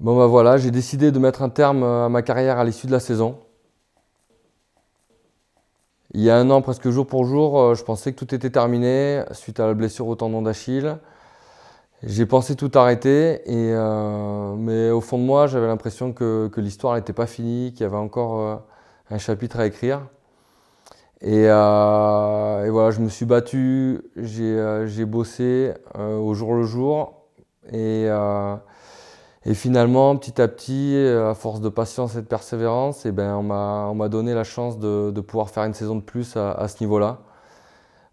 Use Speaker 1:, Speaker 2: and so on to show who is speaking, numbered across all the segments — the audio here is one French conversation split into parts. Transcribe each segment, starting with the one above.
Speaker 1: Bon ben voilà, j'ai décidé de mettre un terme euh, à ma carrière à l'issue de la saison. Il y a un an, presque jour pour jour, euh, je pensais que tout était terminé suite à la blessure au tendon d'Achille. J'ai pensé tout arrêter, euh, mais au fond de moi, j'avais l'impression que, l'histoire n'était pas finie, qu'il y avait encore un chapitre à écrire. Et, voilà, je me suis battu, j'ai bossé au jour le jour. Et, et finalement, petit à petit, à force de patience et de persévérance, eh ben, on m'a donné la chance de, pouvoir faire une saison de plus à, ce niveau-là.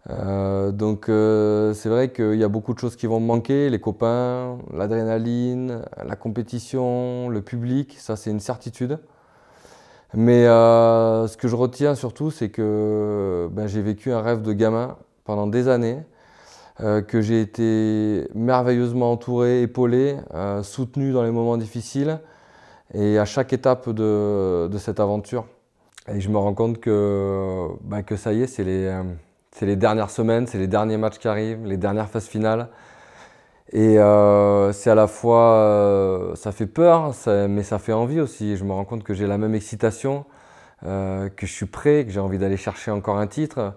Speaker 1: Euh, donc euh, c'est vrai qu'il y a beaucoup de choses qui vont me manquer, les copains, l'adrénaline, la compétition, le public, ça c'est une certitude. Mais euh, ce que je retiens surtout, c'est que ben, j'ai vécu un rêve de gamin pendant des années. Euh, que j'ai été merveilleusement entouré, épaulé, euh, soutenu dans les moments difficiles et à chaque étape de, cette aventure. Et je me rends compte que, bah, que ça y est, euh, c'est les, dernières semaines, c'est les derniers matchs qui arrivent, les dernières phases finales. Et c'est à la fois, ça fait peur, hein, mais ça fait envie aussi. Je me rends compte que j'ai la même excitation, que je suis prêt, que j'ai envie d'aller chercher encore un titre.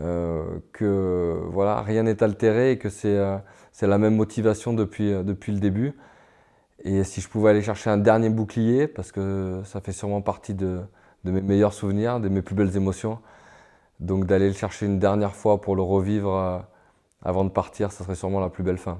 Speaker 1: Euh, que voilà, rien n'est altéré et que c'est euh, la même motivation depuis, euh, depuis le début. Et si je pouvais aller chercher un dernier bouclier, parce que ça fait sûrement partie de, de mes meilleurs souvenirs, de mes plus belles émotions, donc d'aller le chercher une dernière fois pour le revivre avant de partir, ça serait sûrement la plus belle fin.